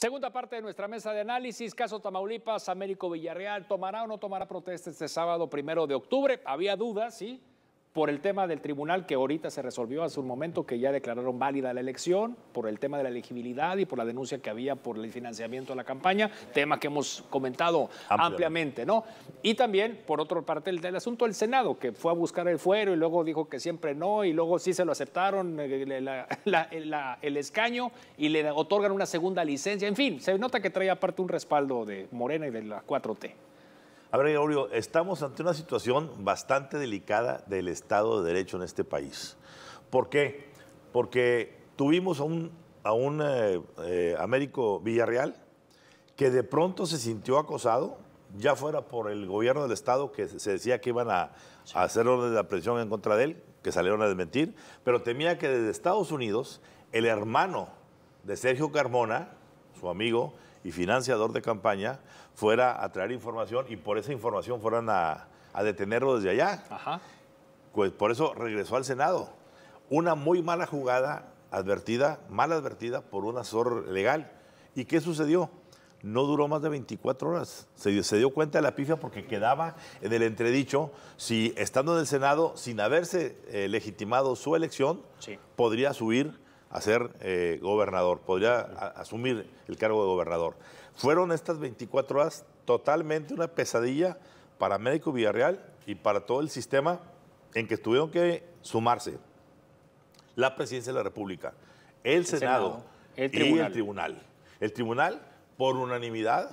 Segunda parte de nuestra mesa de análisis, caso Tamaulipas, Américo Villarreal, ¿tomará o no tomará protesta este sábado primero de octubre? Había dudas, sí, por el tema del tribunal que ahorita se resolvió hace un momento, que ya declararon válida la elección, por el tema de la elegibilidad y por la denuncia que había por el financiamiento de la campaña, tema que hemos comentado ampliamente, ¿no? Y también, por otra parte, el del asunto del Senado, que fue a buscar el fuero y luego dijo que siempre no, y luego sí se lo aceptaron eh, el escaño y le otorgan una segunda licencia, en fin, se nota que trae aparte un respaldo de Morena y de la 4T. A ver, Gregorio, estamos ante una situación bastante delicada del Estado de Derecho en este país. ¿Por qué? Porque tuvimos a un, a un eh, eh, Américo Villarreal que de pronto se sintió acosado, ya fuera por el gobierno del Estado, que se decía que iban a, hacer orden de aprehensión en contra de él, que salieron a desmentir, pero temía que desde Estados Unidos el hermano de Sergio Carmona, su amigo, y financiador de campaña fuera a traer información y por esa información fueran a, detenerlo desde allá. Pues por eso regresó al Senado. Una muy mala jugada, advertida, mal advertida por un asesor legal. ¿Y qué sucedió? No duró más de 24 horas. Se, se dio cuenta de la pifia porque quedaba en el entredicho si estando en el Senado, sin haberse eh, legitimado su elección, podría subir a ser eh, gobernador, podría asumir el cargo de gobernador. Fueron estas 24 horas totalmente una pesadilla para Médico Villarreal y para todo el sistema en que tuvieron que sumarse la presidencia de la República, el, Senado, y el tribunal. El tribunal, por unanimidad,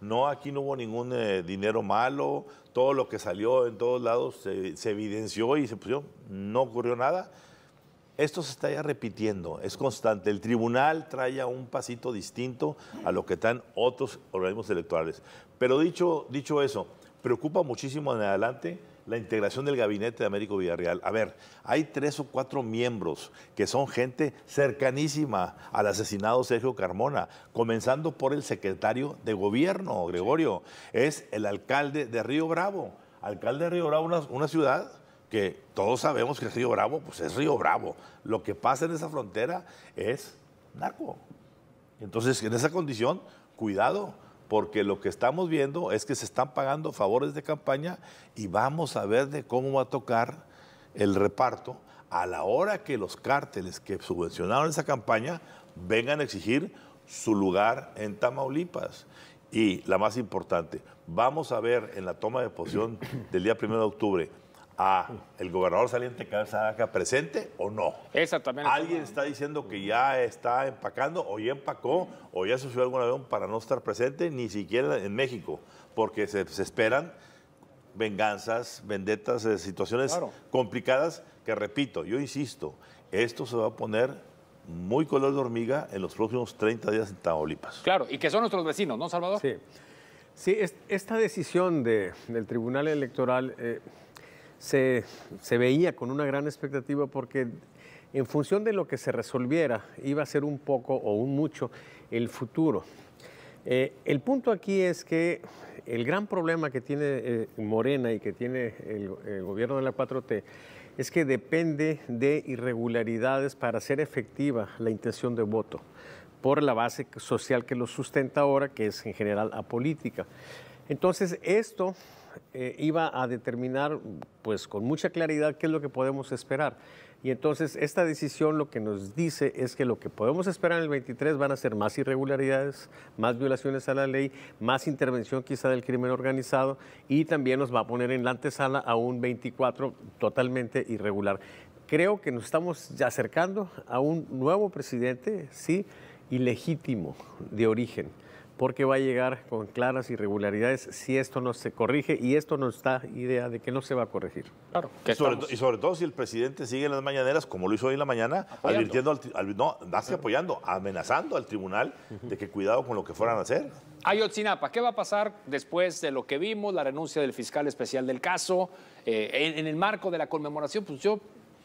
no, aquí no hubo ningún eh, dinero malo, todo lo que salió en todos lados se, evidenció y se pusieron, no ocurrió nada. Esto se está ya repitiendo, es constante. El tribunal trae un pasito distinto a lo que están otros organismos electorales. Pero dicho, dicho eso, preocupa muchísimo en adelante la integración del gabinete de Américo Villarreal. A ver, hay tres o cuatro miembros que son gente cercanísima al asesinado Sergio Carmona, comenzando por el secretario de gobierno, Gregorio. Es el alcalde de Río Bravo. Alcalde de Río Bravo, una ciudad que todos sabemos que Río Bravo, pues es Río Bravo. Lo que pasa en esa frontera es narco. Entonces, en esa condición, cuidado, porque lo que estamos viendo es que se están pagando favores de campaña y vamos a ver de cómo va a tocar el reparto a la hora que los cárteles que subvencionaron esa campaña vengan a exigir su lugar en Tamaulipas. Y la más importante, vamos a ver en la toma de posición del día 1 de octubre a el gobernador saliente acá presente o no. Esa Alguien está diciendo que ya está empacando o ya empacó o ya subió algún avión para no estar presente ni siquiera en México, porque se, esperan venganzas, vendetas, eh, situaciones complicadas que repito, yo insisto, esto se va a poner muy color de hormiga en los próximos 30 días en Tamaulipas. Claro, y que son nuestros vecinos, ¿no, Salvador? Sí. Sí, esta decisión de, del Tribunal Electoral eh, se, veía con una gran expectativa porque en función de lo que se resolviera iba a ser un poco o un mucho el futuro. Eh, el punto aquí es que el gran problema que tiene eh, Morena y que tiene el, gobierno de la 4T es que depende de irregularidades para ser efectiva la intención de voto por la base social que lo sustenta ahora, que es en general apolítica. Entonces, esto eh, iba a determinar pues con mucha claridad qué es lo que podemos esperar. Y entonces esta decisión lo que nos dice es que lo que podemos esperar en el 23 van a ser más irregularidades, más violaciones a la ley, más intervención quizá del crimen organizado y también nos va a poner en la antesala a un 24 totalmente irregular. Creo que nos estamos acercando a un nuevo presidente, sí, ilegítimo de origen porque va a llegar con claras irregularidades si esto no se corrige y esto nos da idea de que no se va a corregir. Claro. Y sobre, todo si el presidente sigue en las mañaneras, como lo hizo hoy en la mañana, advirtiendo, al, no, apoyando, amenazando al tribunal de que cuidado con lo que fueran a hacer. Ayotzinapa, ¿qué va a pasar después de lo que vimos, la renuncia del fiscal especial del caso, eh, en, el marco de la conmemoración? Pues yo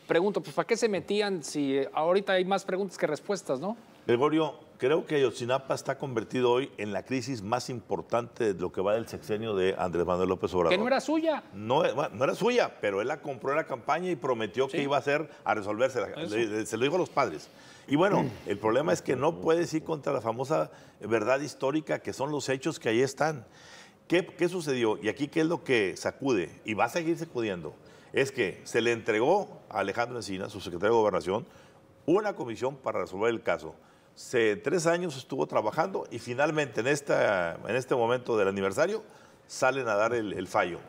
pregunto, pues ¿para qué se metían si ahorita hay más preguntas que respuestas, no? Gregorio, creo que Ayotzinapa está convertido hoy en la crisis más importante de lo que va del sexenio de Andrés Manuel López Obrador. Que no era suya. No, eh, era suya, pero él la compró en la campaña y prometió que iba a hacer a resolverse. se lo dijo a los padres. Y bueno, mm. el problema es que no puedes ir contra la famosa verdad histórica, que son los hechos que ahí están. ¿Qué, ¿Qué, sucedió? Y aquí, ¿qué es lo que sacude? Y va a seguir sacudiendo. Es que se le entregó a Alejandro Encina, su secretario de Gobernación, una comisión para resolver el caso se, tres años estuvo trabajando y finalmente en, esta, en este momento del aniversario salen a dar el, fallo.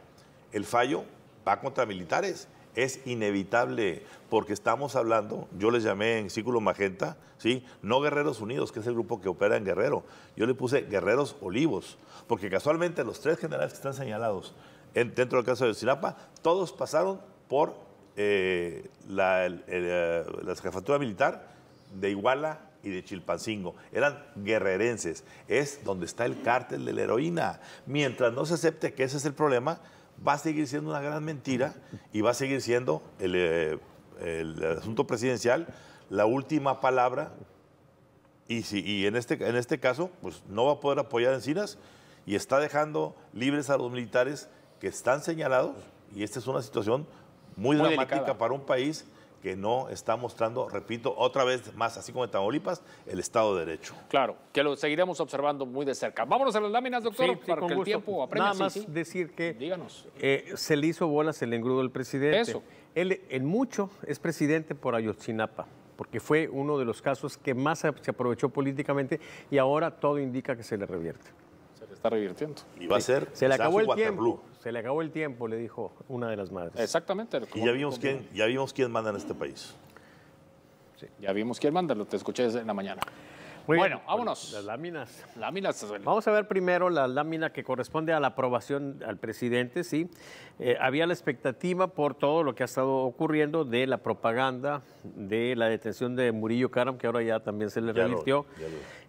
El fallo va contra militares, es inevitable porque estamos hablando, yo les llamé en círculo magenta, ¿sí? no Guerreros Unidos, que es el grupo que opera en Guerrero, yo le puse Guerreros Olivos, porque casualmente los tres generales que están señalados dentro del caso de Sinapa, todos pasaron por eh, la, eh, la, jefatura militar de Iguala y de Chilpancingo. Eran guerrerenses. Es donde está el cártel de la heroína. Mientras no se acepte que ese es el problema, va a seguir siendo una gran mentira y va a seguir siendo el, eh, asunto presidencial la última palabra. Y, si, en, este, en este caso, pues no va a poder apoyar a Encinas y está dejando libres a los militares que están señalados. Y esta es una situación muy, dramática para un país que no está mostrando, repito, otra vez más, así como en Tamaulipas, el Estado de Derecho. Claro, que lo seguiremos observando muy de cerca. Vámonos a las láminas, doctor, para que el tiempo Nada más decir que eh, se le hizo bolas el engrudo del presidente. Eso. Él en mucho es presidente por Ayotzinapa porque fue uno de los casos que más se aprovechó políticamente y ahora todo indica que se le revierte está revirtiendo. Y va a ser. Se le acabó el tiempo. Se le acabó el tiempo, le dijo una de las madres. Exactamente. Y ya vimos, quién, ya vimos quién manda en este país. Sí. Ya vimos quién manda, lo te escuché en la mañana bueno, vámonos. Las láminas. Láminas. Vamos a ver primero la lámina que corresponde a la aprobación al presidente, sí. Eh, había la expectativa por todo lo que ha estado ocurriendo de la propaganda, de la detención de Murillo Caram, que ahora ya también se le revirtió.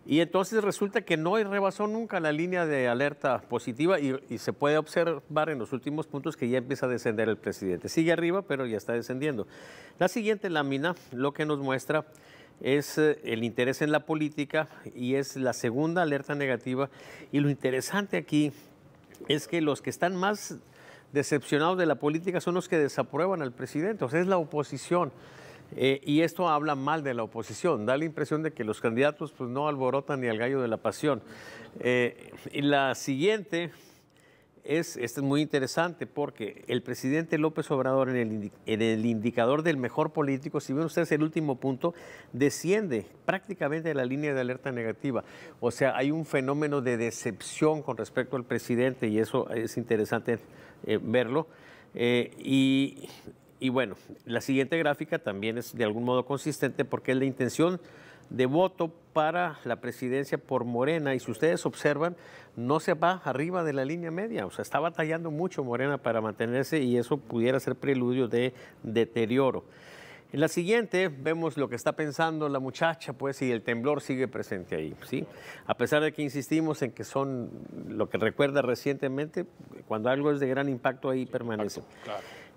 Y entonces resulta que no rebasó nunca la línea de alerta positiva y, y se puede observar en los últimos puntos que ya empieza a descender el presidente. Sigue arriba, pero ya está descendiendo. La siguiente lámina lo que nos muestra es eh, el interés en la política y es la segunda alerta negativa. Y lo interesante aquí es que los que están más decepcionados de la política son los que desaprueban al presidente, o sea, es la oposición. Eh, y esto habla mal de la oposición, da la impresión de que los candidatos pues, no alborotan ni al gallo de la pasión. Eh, y la siguiente es, esto es muy interesante porque el presidente López Obrador en el, el indicador del mejor político, si ven ustedes el último punto, desciende prácticamente de la línea de alerta negativa. O sea, hay un fenómeno de decepción con respecto al presidente y eso es interesante eh, verlo. Eh, y, y bueno, la siguiente gráfica también es de algún modo consistente porque es la intención de voto para la presidencia por Morena y si ustedes observan, no se va arriba de la línea media, o sea, está batallando mucho Morena para mantenerse y eso pudiera ser preludio de deterioro. En la siguiente vemos lo que está pensando la muchacha, pues, y el temblor sigue presente ahí, ¿sí? A pesar de que insistimos en que son lo que recuerda recientemente, cuando algo es de gran impacto ahí permanece.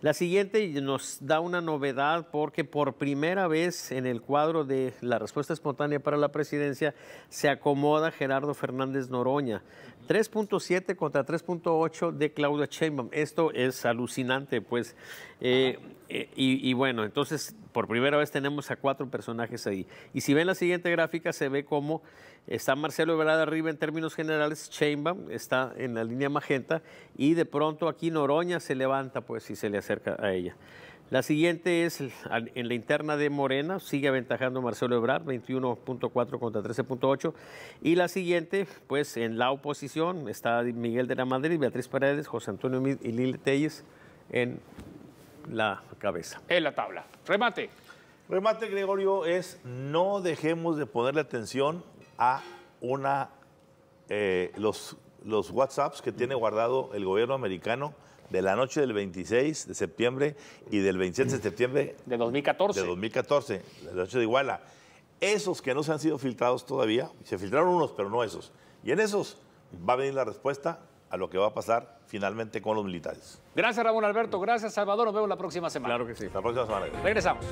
La siguiente nos da una novedad porque por primera vez en el cuadro de la respuesta espontánea para la presidencia se acomoda Gerardo Fernández Noroña. 3.7 contra 3.8 de Claudia Sheinbaum. Esto es alucinante, pues. Eh, eh, y, bueno, entonces por primera vez tenemos a cuatro personajes ahí. Y si ven la siguiente gráfica se ve como Está Marcelo Ebrard arriba en términos generales, Chainbaum está en la línea magenta y de pronto aquí Noroña se levanta pues y se le acerca a ella. La siguiente es en la interna de Morena, sigue aventajando Marcelo Ebrard, 21.4 contra 13.8. Y la siguiente, pues en la oposición, está Miguel de la Madrid, Beatriz Paredes, José Antonio Mid y Lil Telles en la cabeza. En la tabla. Remate. Remate, Gregorio, es no dejemos de ponerle atención a una eh, los, los WhatsApps que tiene guardado el gobierno americano de la noche del 26 de septiembre y del 27 de septiembre de 2014. De 2014, la noche de Iguala. Esos que no se han sido filtrados todavía, se filtraron unos, pero no esos. Y en esos va a venir la respuesta a lo que va a pasar finalmente con los militares. Gracias Ramón Alberto, gracias Salvador, nos vemos la próxima semana. Claro que sí. La próxima semana. Regresamos.